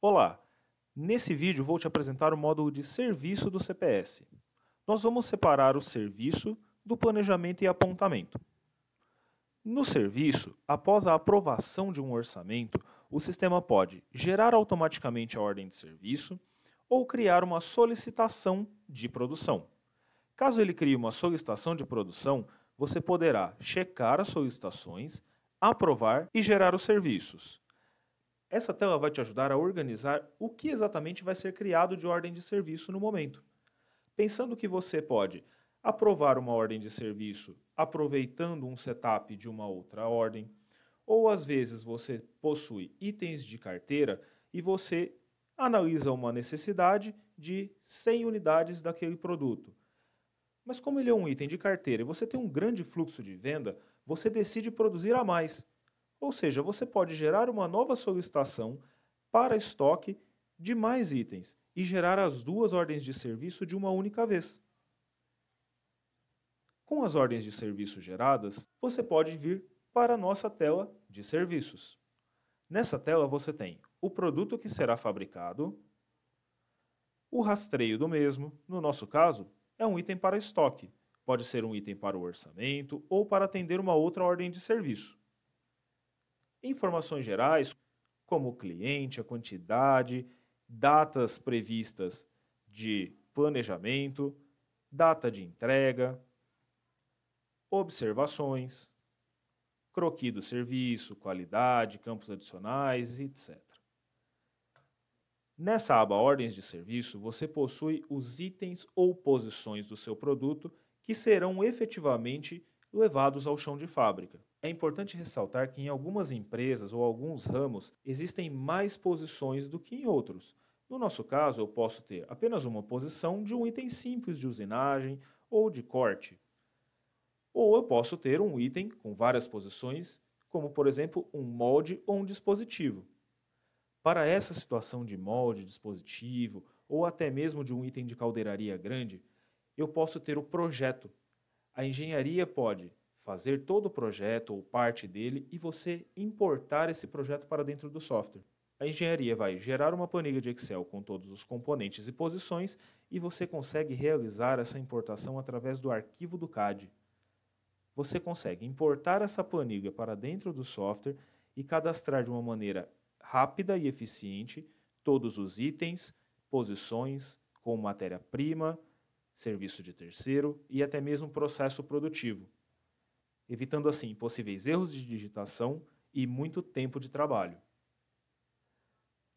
Olá! Nesse vídeo vou te apresentar o módulo de serviço do CPS. Nós vamos separar o serviço do planejamento e apontamento. No serviço, após a aprovação de um orçamento, o sistema pode gerar automaticamente a ordem de serviço ou criar uma solicitação de produção. Caso ele crie uma solicitação de produção, você poderá checar as solicitações, aprovar e gerar os serviços. Essa tela vai te ajudar a organizar o que exatamente vai ser criado de ordem de serviço no momento. Pensando que você pode aprovar uma ordem de serviço aproveitando um setup de uma outra ordem, ou às vezes você possui itens de carteira e você analisa uma necessidade de 100 unidades daquele produto. Mas como ele é um item de carteira e você tem um grande fluxo de venda, você decide produzir a mais ou seja, você pode gerar uma nova solicitação para estoque de mais itens e gerar as duas ordens de serviço de uma única vez. Com as ordens de serviço geradas, você pode vir para a nossa tela de serviços. Nessa tela você tem o produto que será fabricado, o rastreio do mesmo, no nosso caso, é um item para estoque, pode ser um item para o orçamento ou para atender uma outra ordem de serviço. Informações gerais, como o cliente, a quantidade, datas previstas de planejamento, data de entrega, observações, croqui do serviço, qualidade, campos adicionais, etc. Nessa aba Ordens de Serviço, você possui os itens ou posições do seu produto que serão efetivamente levados ao chão de fábrica. É importante ressaltar que em algumas empresas ou alguns ramos existem mais posições do que em outros. No nosso caso, eu posso ter apenas uma posição de um item simples de usinagem ou de corte. Ou eu posso ter um item com várias posições, como por exemplo um molde ou um dispositivo. Para essa situação de molde, dispositivo ou até mesmo de um item de caldeiraria grande, eu posso ter o projeto, a engenharia pode fazer todo o projeto ou parte dele e você importar esse projeto para dentro do software. A engenharia vai gerar uma planilha de Excel com todos os componentes e posições e você consegue realizar essa importação através do arquivo do CAD. Você consegue importar essa planilha para dentro do software e cadastrar de uma maneira rápida e eficiente todos os itens, posições, com matéria-prima, serviço de terceiro e até mesmo processo produtivo, evitando assim possíveis erros de digitação e muito tempo de trabalho.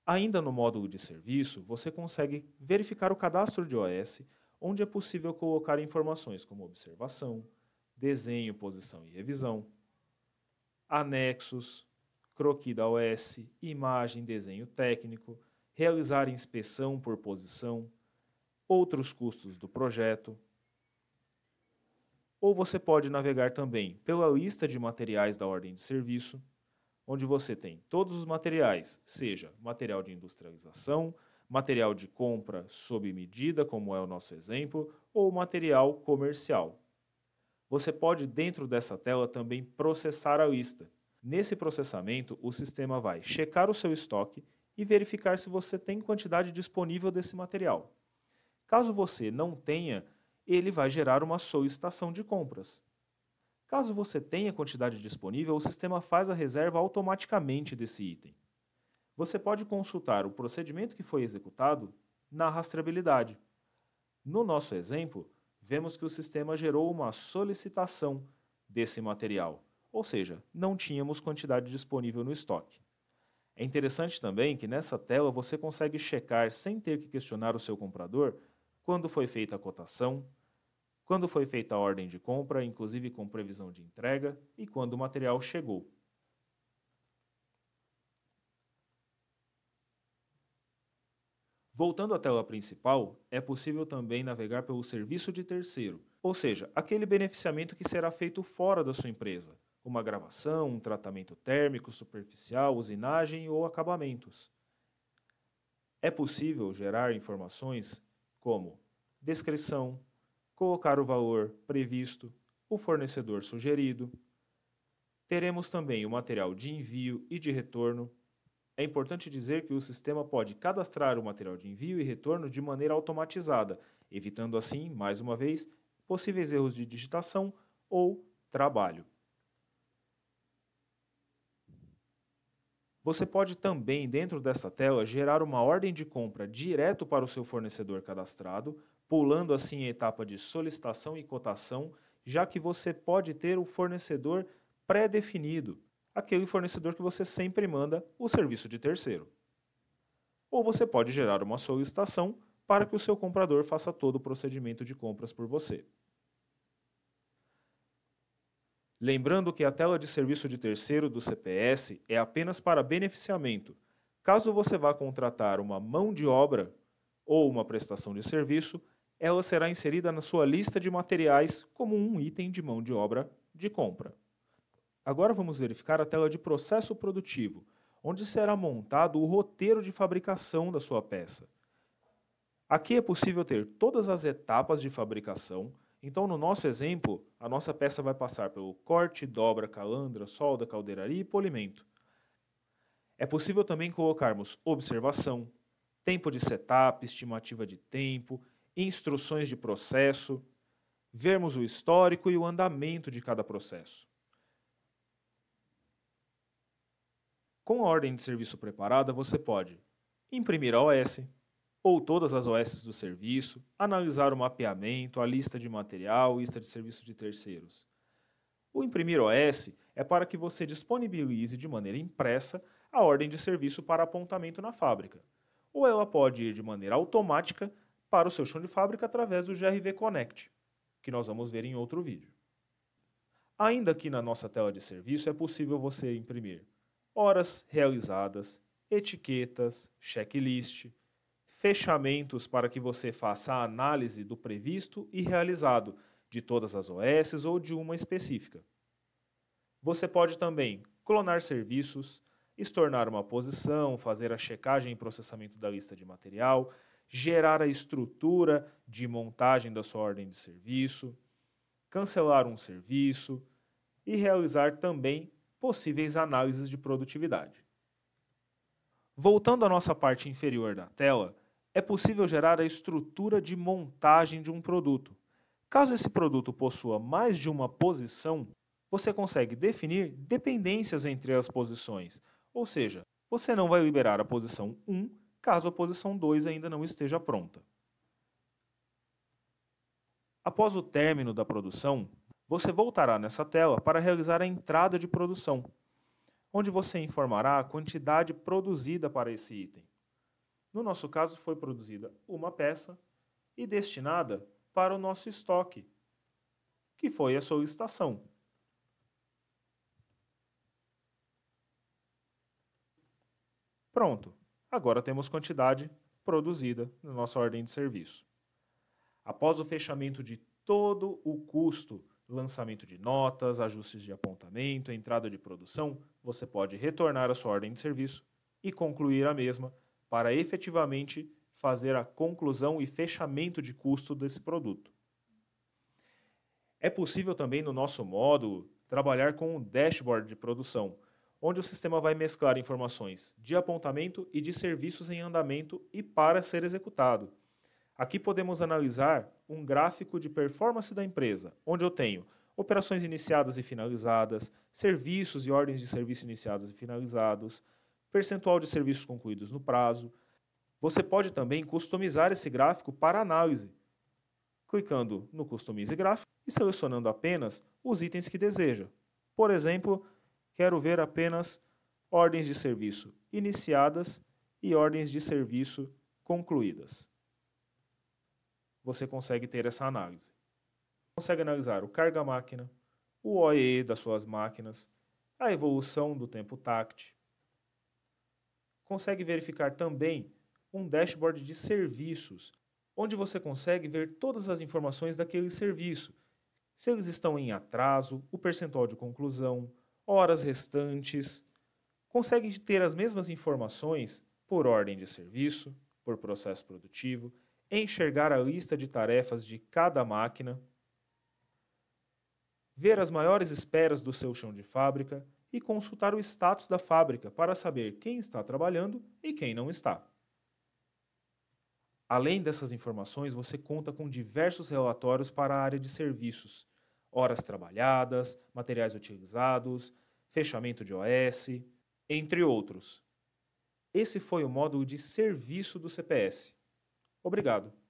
Ainda no módulo de serviço, você consegue verificar o cadastro de OS, onde é possível colocar informações como observação, desenho, posição e revisão, anexos, croquis da OS, imagem, desenho técnico, realizar inspeção por posição, outros custos do projeto. Ou você pode navegar também pela lista de materiais da ordem de serviço, onde você tem todos os materiais, seja material de industrialização, material de compra sob medida, como é o nosso exemplo, ou material comercial. Você pode, dentro dessa tela, também processar a lista. Nesse processamento, o sistema vai checar o seu estoque e verificar se você tem quantidade disponível desse material. Caso você não tenha, ele vai gerar uma solicitação de compras. Caso você tenha quantidade disponível, o sistema faz a reserva automaticamente desse item. Você pode consultar o procedimento que foi executado na rastreabilidade. No nosso exemplo, vemos que o sistema gerou uma solicitação desse material, ou seja, não tínhamos quantidade disponível no estoque. É interessante também que nessa tela você consegue checar, sem ter que questionar o seu comprador, quando foi feita a cotação, quando foi feita a ordem de compra, inclusive com previsão de entrega, e quando o material chegou. Voltando à tela principal, é possível também navegar pelo serviço de terceiro, ou seja, aquele beneficiamento que será feito fora da sua empresa, uma gravação, um tratamento térmico, superficial, usinagem ou acabamentos. É possível gerar informações como descrição, colocar o valor previsto, o fornecedor sugerido. Teremos também o material de envio e de retorno. É importante dizer que o sistema pode cadastrar o material de envio e retorno de maneira automatizada, evitando assim, mais uma vez, possíveis erros de digitação ou trabalho. Você pode também, dentro dessa tela, gerar uma ordem de compra direto para o seu fornecedor cadastrado, pulando assim a etapa de solicitação e cotação, já que você pode ter o fornecedor pré-definido, aquele fornecedor que você sempre manda o serviço de terceiro. Ou você pode gerar uma solicitação para que o seu comprador faça todo o procedimento de compras por você. Lembrando que a tela de serviço de terceiro do CPS é apenas para beneficiamento. Caso você vá contratar uma mão de obra ou uma prestação de serviço, ela será inserida na sua lista de materiais como um item de mão de obra de compra. Agora vamos verificar a tela de processo produtivo, onde será montado o roteiro de fabricação da sua peça. Aqui é possível ter todas as etapas de fabricação, então, no nosso exemplo, a nossa peça vai passar pelo corte, dobra, calandra, solda, caldeiraria e polimento. É possível também colocarmos observação, tempo de setup, estimativa de tempo, instruções de processo, vermos o histórico e o andamento de cada processo. Com a ordem de serviço preparada, você pode imprimir a OS, ou todas as OS do serviço, analisar o mapeamento, a lista de material, lista de serviço de terceiros. O imprimir OS é para que você disponibilize de maneira impressa a ordem de serviço para apontamento na fábrica, ou ela pode ir de maneira automática para o seu chão de fábrica através do GRV Connect, que nós vamos ver em outro vídeo. Ainda aqui na nossa tela de serviço é possível você imprimir horas realizadas, etiquetas, checklist, fechamentos para que você faça a análise do previsto e realizado de todas as OS ou de uma específica. Você pode também clonar serviços, estornar uma posição, fazer a checagem e processamento da lista de material, gerar a estrutura de montagem da sua ordem de serviço, cancelar um serviço e realizar também possíveis análises de produtividade. Voltando à nossa parte inferior da tela, é possível gerar a estrutura de montagem de um produto. Caso esse produto possua mais de uma posição, você consegue definir dependências entre as posições, ou seja, você não vai liberar a posição 1 caso a posição 2 ainda não esteja pronta. Após o término da produção, você voltará nessa tela para realizar a entrada de produção, onde você informará a quantidade produzida para esse item. No nosso caso, foi produzida uma peça e destinada para o nosso estoque, que foi a solicitação. Pronto, agora temos quantidade produzida na nossa ordem de serviço. Após o fechamento de todo o custo, lançamento de notas, ajustes de apontamento, entrada de produção, você pode retornar à sua ordem de serviço e concluir a mesma para efetivamente fazer a conclusão e fechamento de custo desse produto. É possível também, no nosso módulo trabalhar com um dashboard de produção, onde o sistema vai mesclar informações de apontamento e de serviços em andamento e para ser executado. Aqui podemos analisar um gráfico de performance da empresa, onde eu tenho operações iniciadas e finalizadas, serviços e ordens de serviço iniciadas e finalizados, percentual de serviços concluídos no prazo. Você pode também customizar esse gráfico para análise, clicando no Customize Gráfico e selecionando apenas os itens que deseja. Por exemplo, quero ver apenas ordens de serviço iniciadas e ordens de serviço concluídas. Você consegue ter essa análise. Consegue analisar o carga-máquina, o OEE das suas máquinas, a evolução do tempo táctil, consegue verificar também um dashboard de serviços, onde você consegue ver todas as informações daquele serviço, se eles estão em atraso, o percentual de conclusão, horas restantes. Consegue ter as mesmas informações por ordem de serviço, por processo produtivo, enxergar a lista de tarefas de cada máquina, ver as maiores esperas do seu chão de fábrica, e consultar o status da fábrica para saber quem está trabalhando e quem não está. Além dessas informações, você conta com diversos relatórios para a área de serviços: horas trabalhadas, materiais utilizados, fechamento de OS, entre outros. Esse foi o módulo de serviço do CPS. Obrigado.